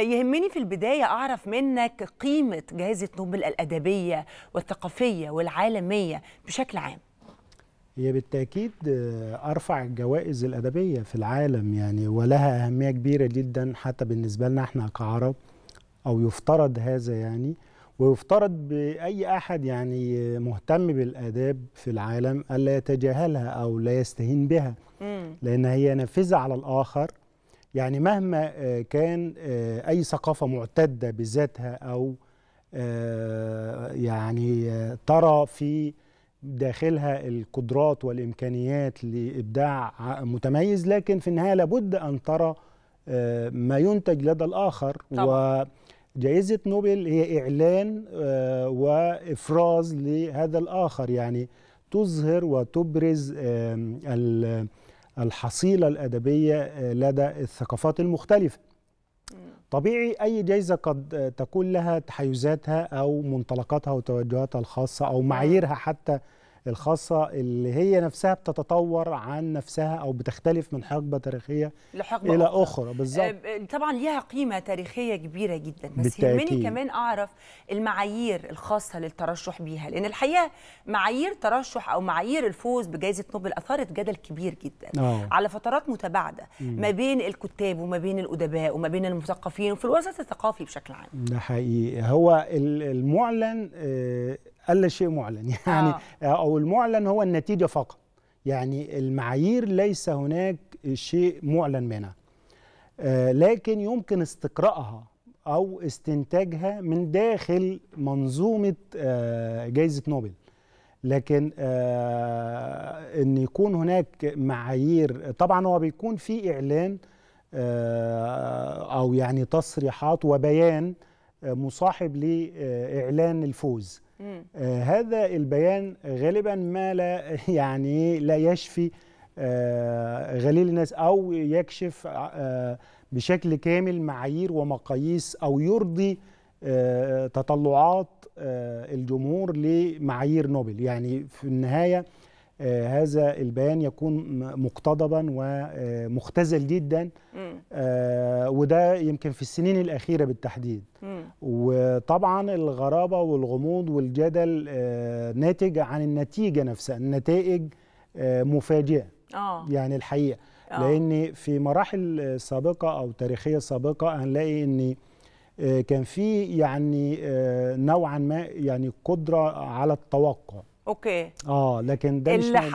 يهمني في البداية أعرف منك قيمة جائزة نوبل الأدبية والثقافية والعالمية بشكل عام هي بالتأكيد آه، أرفع الجوائز الأدبية في العالم يعني ولها أهمية كبيرة جدا حتى بالنسبة لنا إحنا كعرب أو يفترض هذا يعني ويفترض بأي أحد يعني آه، مهتم بالآداب في العالم ألا يتجاهلها أو لا يستهين بها لأن هي نافذة على الآخر يعني مهما آه، كان آه، أي ثقافة معتدة بذاتها أو آه، يعني ترى في داخلها القدرات والإمكانيات لإبداع متميز لكن في النهاية لابد أن ترى ما ينتج لدى الآخر طبعا. وجائزة نوبل هي إعلان وإفراز لهذا الآخر يعني تظهر وتبرز الحصيلة الأدبية آه، لدى الثقافات المختلفة طبيعي أي جايزة قد تكون لها تحيزاتها أو منطلقاتها وتوجهاتها الخاصة أو نعم. معاييرها حتى الخاصه اللي هي نفسها بتتطور عن نفسها او بتختلف من حقبه تاريخيه لحقبة الى اخرى, أخرى بالظبط آه، آه، طبعا ليها قيمه تاريخيه كبيره جدا بس بالتأكيد. يهمني كمان اعرف المعايير الخاصه للترشح بيها لان الحقيقه معايير ترشح او معايير الفوز بجائزه نوبل اثارت جدل كبير جدا أوه. على فترات متباعده ما بين الكتاب وما بين الادباء وما بين المثقفين وفي الوسط الثقافي بشكل عام ده حقيقي هو المعلن آه، الا شيء معلن يعني آه. او المعلن هو النتيجه فقط يعني المعايير ليس هناك شيء معلن منها آه، لكن يمكن استقراءها او استنتاجها من داخل منظومه آه، جائزه نوبل لكن آه، ان يكون هناك معايير طبعا هو بيكون في اعلان او يعني تصريحات وبيان مصاحب لاعلان الفوز آه، هذا البيان غالبا ما لا يعني لا يشفي آه، غليل الناس او يكشف آه، بشكل كامل معايير ومقاييس او يرضي تطلعات الجمهور لمعايير نوبل يعني في النهايه هذا البيان يكون مقتضبا ومختزل جدا وده يمكن في السنين الاخيره بالتحديد وطبعا الغرابه والغموض والجدل آه، ناتج عن النتيجه نفسها النتائج آه، مفاجئه آه. يعني الحقيقه آه. لان في مراحل سابقه او تاريخيه سابقه هنلاقي ان آه، كان في يعني نوعا ما يعني قدره على التوقع اوكي اه لكن ده مش